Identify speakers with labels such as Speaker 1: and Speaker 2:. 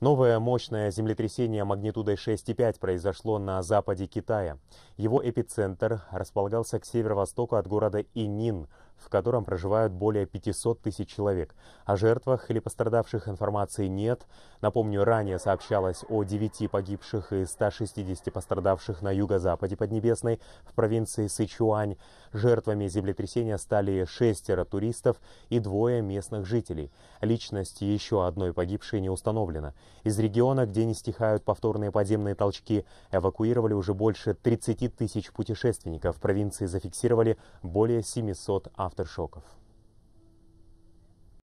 Speaker 1: Новое мощное землетрясение магнитудой 6,5 произошло на западе Китая. Его эпицентр располагался к северо-востоку от города Инин – в котором проживают более 500 тысяч человек. О жертвах или пострадавших информации нет. Напомню, ранее сообщалось о 9 погибших и 160 пострадавших на юго-западе Поднебесной в провинции Сычуань. Жертвами землетрясения стали шестеро туристов и двое местных жителей. Личности еще одной погибшей не установлено. Из региона, где не стихают повторные подземные толчки, эвакуировали уже больше 30 тысяч путешественников. В провинции зафиксировали более 700 аварий автошоков